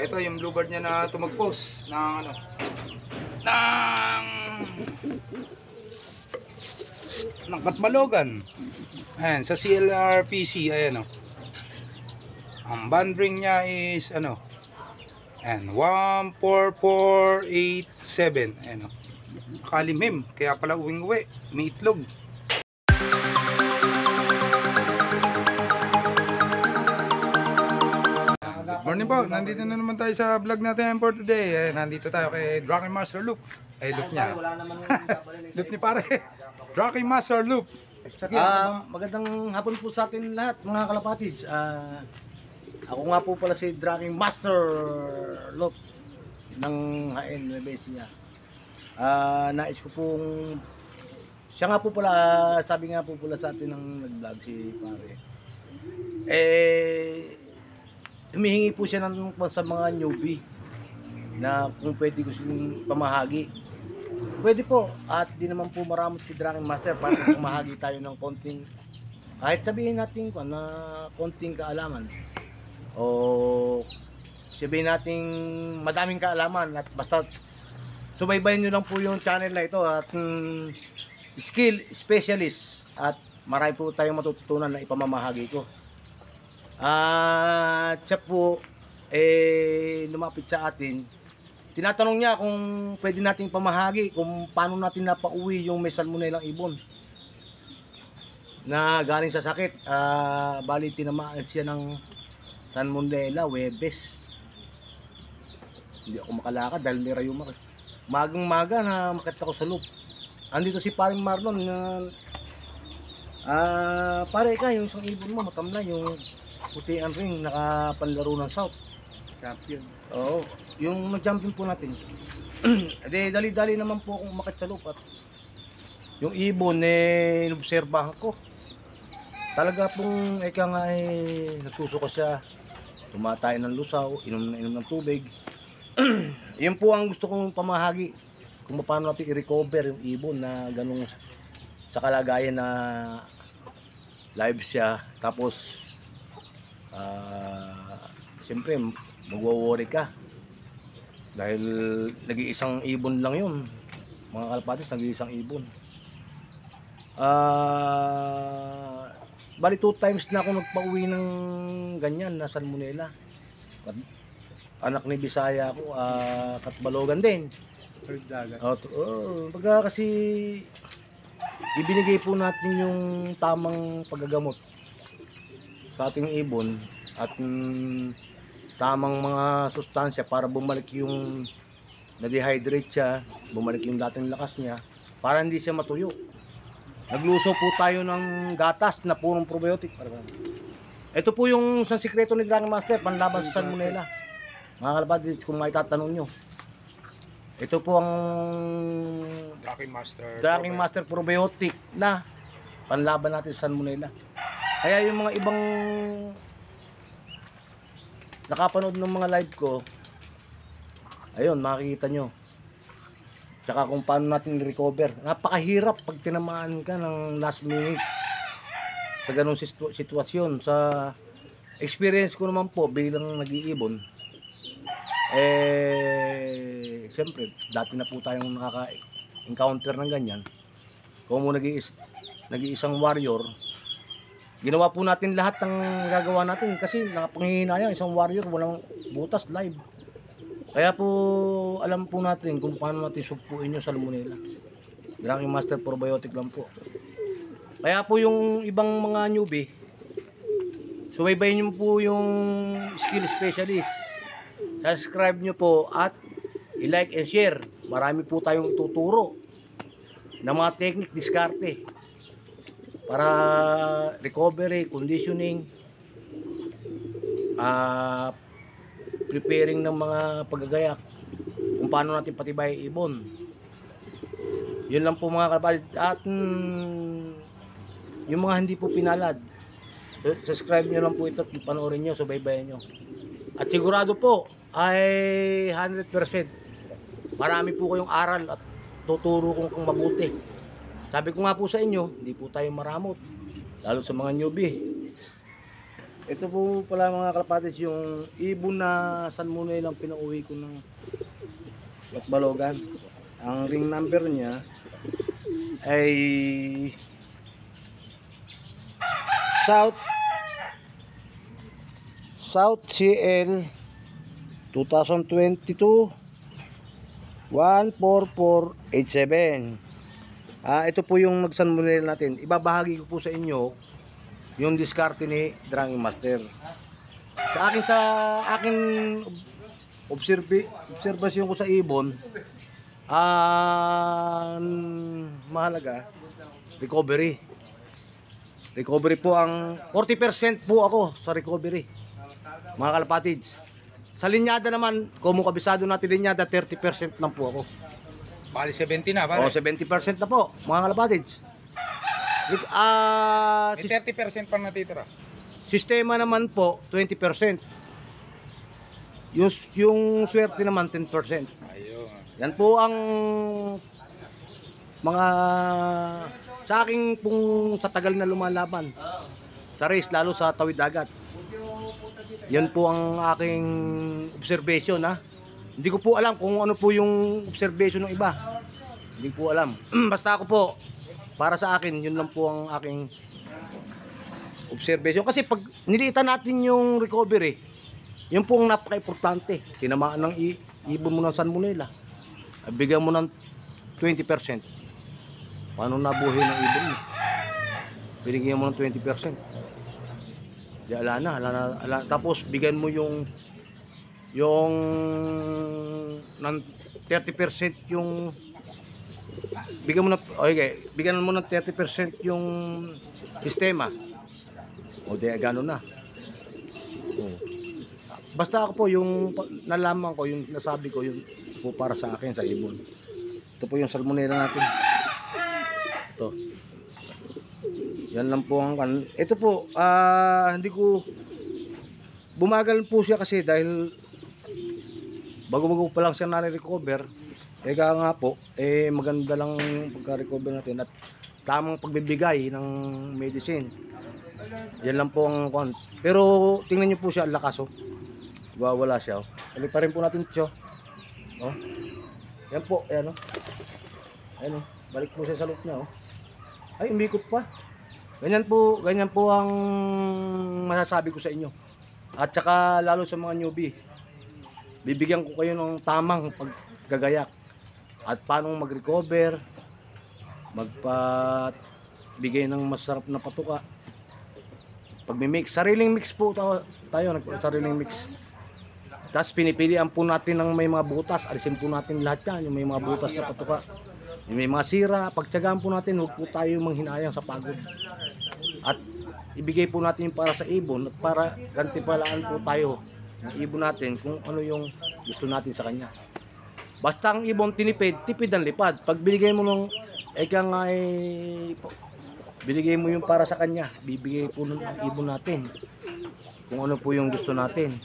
Ito yung bluebird niya na tumagpost ng ano ng ng Katmalogan. Ayan, sa CLRPC, ayan o. Oh. Ang band ring niya is ano ayan, 14487 ayan o. Oh. Kalimim, kaya pala uwing uwi, may itlog. Morning po, nandito na naman tayo sa vlog natin for today. Eh, nandito tayo kay Draken Master Loop. Eh, loop niya. loop ni pare. Draken Master Loop. Uh, ah, ano? magandang hapon po sa atin lahat mga kalapatids. Uh, ako nga po pala si Draken Master Loop ng HN base niya. Uh, nais ko pong siya nga po pala, sabi nga po pala sa atin ng nag-vlog si pare. Eh, humihingi po siya ng sa mga newbie na kung pwede ko siyang pamahagi. Pwede po at di naman po maramot si Dragon Master para pamahagi tayo ng konting kahit sabihin natin ko ano, na konting kaalaman o sabihin natin madaming kaalaman at basta subaybayin nyo lang po yung channel na ito at mm, skill specialist at marami po tayong matututunan na ipamamahagi ko. At ah, siya po, eh, lumapit sa atin. Tinatanong niya kung pwede nating pamahagi, kung paano natin napauwi yung may salmonellang ibon na galing sa sakit. Uh, bali, tinamaan siya ng San Mondela, Webes. Hindi ako makalakad dahil may rayuma. Magang maga na makita ko sa loob. Andito si paring Marlon na uh, pare ka, yung isang ibon mo, matamla, yung puti ang ring, nakapanlaro ng South. Champion. Oo. Yung nag-jumping po natin. Ade, dali-dali naman po akong makatsalupat. Yung ibon, eh, inobserbahan ko. Talaga pong, eka nga, eh, nagsusuka siya. Tumatay ng lusaw, inom na inom ng tubig. Yun po ang gusto kong pamahagi. Kung paano natin i-recover yung ibon na ganung sa kalagayan na live siya. Tapos, uh, siyempre magwa-worry ka dahil lagi isang ibon lang yun mga kalpatis nag-iisang ibon uh, bali two times na ako nagpauwi ng ganyan na San Munela anak ni Bisaya ako uh, Katbalogan din third dagat oh, oh, pagka kasi ibinigay po natin yung tamang paggagamot sa ating ibon at mm, tamang mga sustansya para bumalik yung na-dehydrate siya, bumalik yung dating lakas niya para hindi siya matuyo. Nagluso po tayo ng gatas na purong probiotic. Ito po yung sa sikreto ni Dragon Master, panlaban sa salmonella. Mga kalabadits, kung may tatanong nyo. Ito po ang Dragon Master, Dragon Master probiotic na panlaban natin sa salmonella. Kaya yung mga ibang nakapanood ng mga live ko, ayun, makikita nyo. Tsaka kung paano natin recover. Napakahirap pag tinamaan ka ng last minute sa ganong situ sitwasyon. Sa experience ko naman po bilang nag-iibon, eh, siyempre, dati na po tayong nakaka-encounter ng ganyan. Kung mo nag-iisang warrior, Ginawa po natin lahat ng gagawa natin kasi nakapanghihinayang isang warrior walang butas live. Kaya po alam po natin kung paano natin supuin yung salmonella. Gracking Master probiotic lang po. Kaya po yung ibang mga newbie, subaybayin nyo po yung skill specialist. Subscribe nyo po at i-like and share. Marami po tayong ituturo ng mga technique diskarte para recovery, conditioning, uh, preparing ng mga pagagayak kung paano natin patibay ibon. Yun lang po mga kabalit at mm, yung mga hindi po pinalad subscribe nyo lang po ito panoorin nyo, subaybayan nyo at sigurado po ay 100% marami po kayong aral at tuturo kong mabuti sabi ko nga po sa inyo, hindi po tayo maramot. Lalo sa mga newbie. Ito po pala mga kalapatids, yung ibon na San Munay lang pinauwi ko ng Lakbalogan. Ang ring number niya ay South South CL 2022 14487 Ah, ito po yung nagsanmunel natin. Ibabahagi ko po sa inyo yung diskarte ni Drang Master. Sa akin sa akin observe observation ko sa ibon, ah uh, mahalaga recovery. Recovery po ang 40% po ako sa recovery. Mga kalapatids. Sa linyada naman, kung kabisado natin linyada, 30% lang po ako. Bali 70 na, pare. O, 70% na po, mga kalapatids. Ah, May 30% pa natitira. sistema naman po, 20%. Yung, yung swerte naman, 10%. Ayun. Yan po ang mga sa aking pong sa tagal na lumalaban sa race lalo sa tawid dagat. Yan po ang aking observation ha. Hindi ko po alam kung ano po yung observation ng iba. Hindi po alam. Basta ako po, para sa akin, yun lang po ang aking observation. Kasi pag nilitan natin yung recovery, yun po ang napaka-importante. Tinamaan ng ibon mo ng San Munela. Bigyan mo ng 20%. Paano nabuhay ng ibon mo? Binigyan mo ng 20%. Di, ala na, ala na, ala. Tapos, bigyan mo yung yung ng 30% yung bigyan mo na okay, oh, bigyan mo ng 30% yung sistema. O di gano'n na. Basta ako po yung nalaman ko, yung nasabi ko, yung po para sa akin sa ibon. Ito po yung salmonella natin. Ito. Yan lang po ang Ito po, uh, hindi ko bumagal po siya kasi dahil bago-bago pa lang siya nare-recover eh nga po eh maganda lang pagka-recover natin at tamang pagbibigay ng medicine yan lang po ang kuan pero tingnan niyo po siya ang lakas oh wawala diba, siya oh Halik ano pa rin po natin siya oh. oh yan po ayan oh ayan oh balik po siya sa loob niya oh ay umikot pa ganyan po ganyan po ang masasabi ko sa inyo at saka lalo sa mga newbie bibigyan ko kayo ng tamang paggagayak at paano mag-recover magpagbigay ng masarap na patuka mix sariling mix po tayo, tayo sariling mix tapos pinipilian po natin ng may mga butas alisin po natin lahat yan yung may mga butas na patuka yung may mga sira pagtsagaan po natin huwag po tayo manghinayang sa pagod at ibigay po natin yung para sa ibon at para gantipalaan po tayo ibon natin kung ano yung gusto natin sa kanya. Basta ang ibon tinipid, tipid ang lipad. Pag binigay mo ng ikang ay binigay mo yung para sa kanya, bibigay po ang ibon natin. Kung ano po yung gusto natin.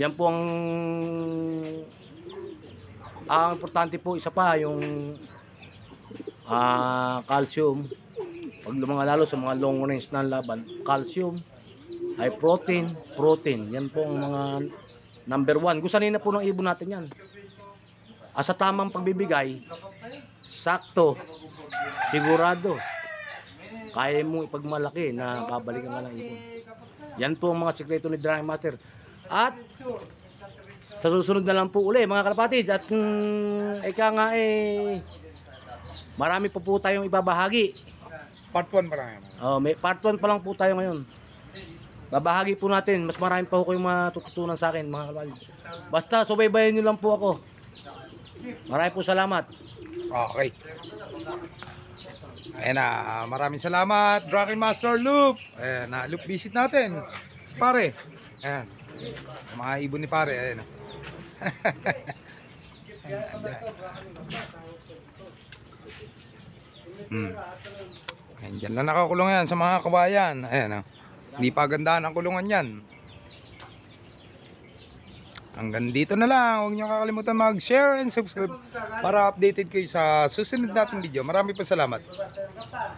Yan po ang ah, ang importante po isa pa yung uh, calcium. Pag lumang sa mga long range na laban, calcium high protein, protein. Yan po ang mga number one. Gusanin na po ng ibon natin yan. Asa tamang pagbibigay, sakto, sigurado, kaya mo ipagmalaki na kabalikan ka ng ibon. Yan po ang mga sikreto ni Dry Master. At sa susunod na lang po uli mga kalapatids at mm, ika nga eh marami po po tayong ibabahagi. Part 1 pa lang. Oh, may part 1 pa lang po tayo ngayon. Babahagi po natin. Mas marami pa po kayong matututunan sa akin mga kapatid. Basta subaybayan nyo lang po ako. Maraming po salamat. Okay. ayun na, maraming salamat Dragon Master Loop. ayun na, loop visit natin. Si pare. ayun Mga ibon ni pare. ayun na. Ayan, hmm. Ayan, dyan lang nakakulong yan sa mga kabayan. Ayan, oh. Hindi pa gandaan ang kulungan yan. Hanggang dito na lang. Huwag niyo kakalimutan mag-share and subscribe para updated kayo sa susunod nating video. Marami pa salamat.